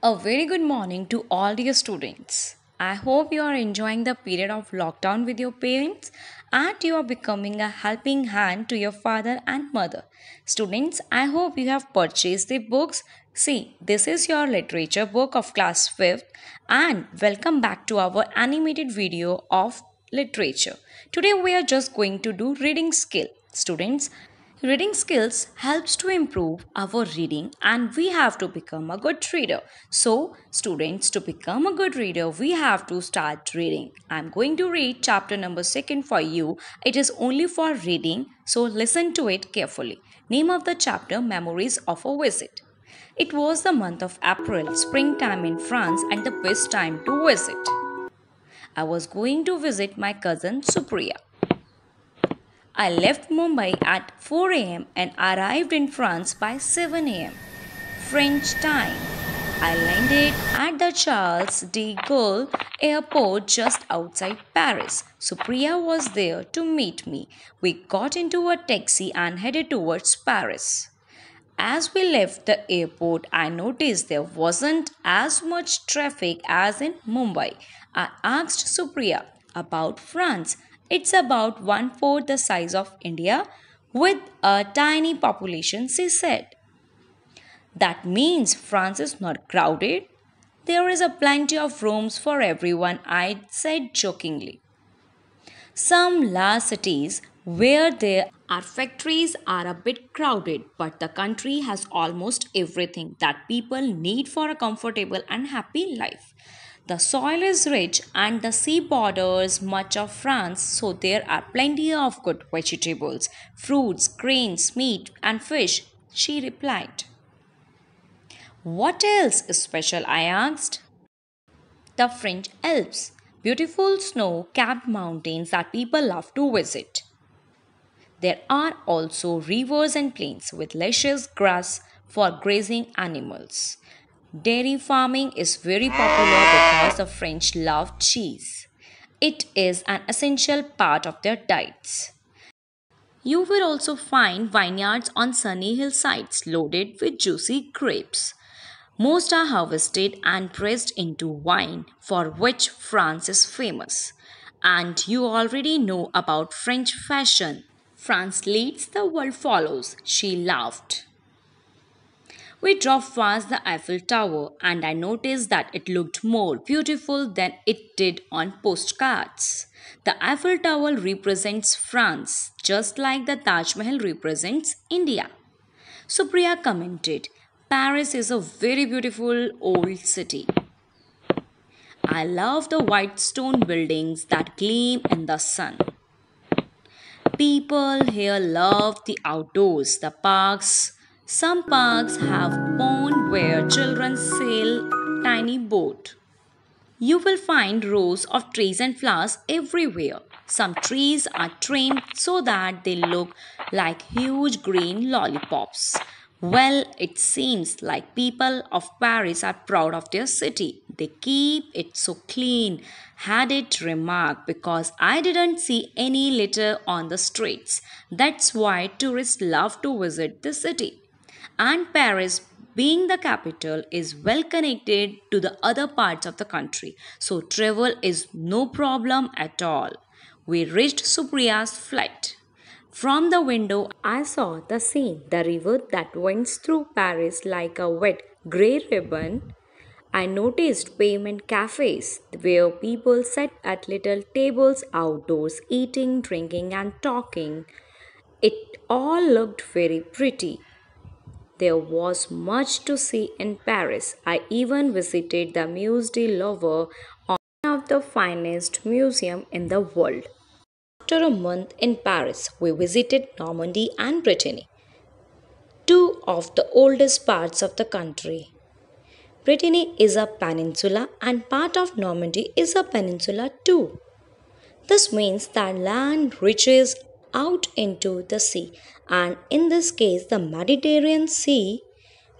A very good morning to all dear students. I hope you are enjoying the period of lockdown with your parents and you are becoming a helping hand to your father and mother. Students, I hope you have purchased the books. See, this is your literature book of class 5th and welcome back to our animated video of literature. Today we are just going to do reading skill. Students, Reading skills helps to improve our reading and we have to become a good reader. So, students, to become a good reader, we have to start reading. I'm going to read chapter number 2 for you. It is only for reading, so listen to it carefully. Name of the chapter Memories of a Visit. It was the month of April, springtime in France, and the best time to visit. I was going to visit my cousin Supriya. I left Mumbai at 4 am and arrived in France by 7 am French time. I landed at the Charles de Gaulle airport just outside Paris. Supriya was there to meet me. We got into a taxi and headed towards Paris. As we left the airport, I noticed there wasn't as much traffic as in Mumbai. I asked Supriya about France. It's about one fourth the size of India with a tiny population, she said. That means France is not crowded. There is a plenty of rooms for everyone, I said jokingly. Some large cities where there are factories are a bit crowded, but the country has almost everything that people need for a comfortable and happy life. The soil is rich and the sea borders much of France, so there are plenty of good vegetables, fruits, grains, meat, and fish, she replied. What else is special? I asked. The French Alps, beautiful snow capped mountains that people love to visit. There are also rivers and plains with luscious grass for grazing animals. Dairy farming is very popular because the French love cheese. It is an essential part of their diets. You will also find vineyards on sunny hillsides loaded with juicy grapes. Most are harvested and pressed into wine, for which France is famous. And you already know about French fashion. France leads, the world follows, she laughed. We drove past the Eiffel Tower and I noticed that it looked more beautiful than it did on postcards. The Eiffel Tower represents France just like the Taj Mahal represents India. Supriya commented, Paris is a very beautiful old city. I love the white stone buildings that gleam in the sun. People here love the outdoors, the parks, some parks have pond where children sail tiny boat. You will find rows of trees and flowers everywhere. Some trees are trimmed so that they look like huge green lollipops. Well, it seems like people of Paris are proud of their city. They keep it so clean, had it remarked, because I didn't see any litter on the streets. That's why tourists love to visit the city and Paris being the capital is well connected to the other parts of the country so travel is no problem at all we reached Supriya's flat from the window I saw the scene: the river that winds through Paris like a wet gray ribbon I noticed pavement cafes where people sat at little tables outdoors eating, drinking, and talking. It all looked very pretty. There was much to see in Paris. I even visited the Musée de Louvre, one of the finest museums in the world. After a month in Paris, we visited Normandy and Brittany, two of the oldest parts of the country. Brittany is a peninsula and part of Normandy is a peninsula too. This means that land reaches out into the sea. And in this case, the Mediterranean Sea,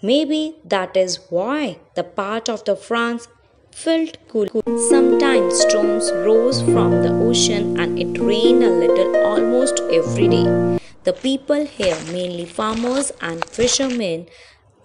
maybe that is why the part of the France felt cool. Sometimes storms rose from the ocean and it rained a little almost every day. The people here, mainly farmers and fishermen,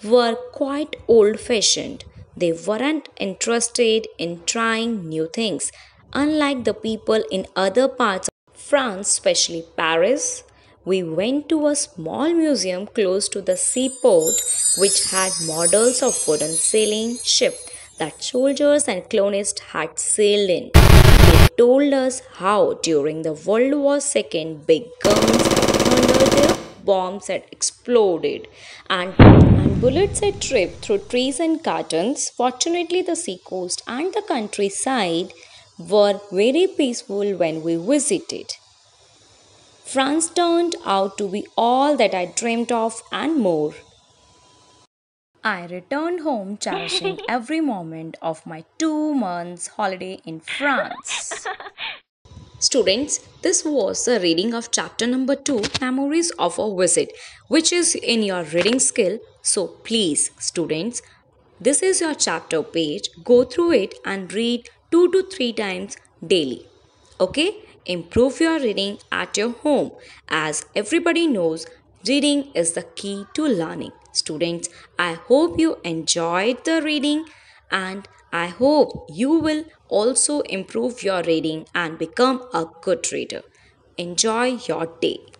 were quite old fashioned. They weren't interested in trying new things, unlike the people in other parts France, especially Paris, we went to a small museum close to the seaport which had models of wooden sailing ship that soldiers and colonists had sailed in. They told us how during the World War II big guns thundered bombs had exploded and, and bullets had tripped through trees and gardens. Fortunately, the seacoast and the countryside were very peaceful when we visited. France turned out to be all that I dreamed of and more. I returned home cherishing every moment of my two months holiday in France. Students, this was the reading of chapter number 2 Memories of a Visit which is in your reading skill. So please students, this is your chapter page. Go through it and read 2 to 3 times daily. Okay? improve your reading at your home. As everybody knows, reading is the key to learning. Students, I hope you enjoyed the reading and I hope you will also improve your reading and become a good reader. Enjoy your day.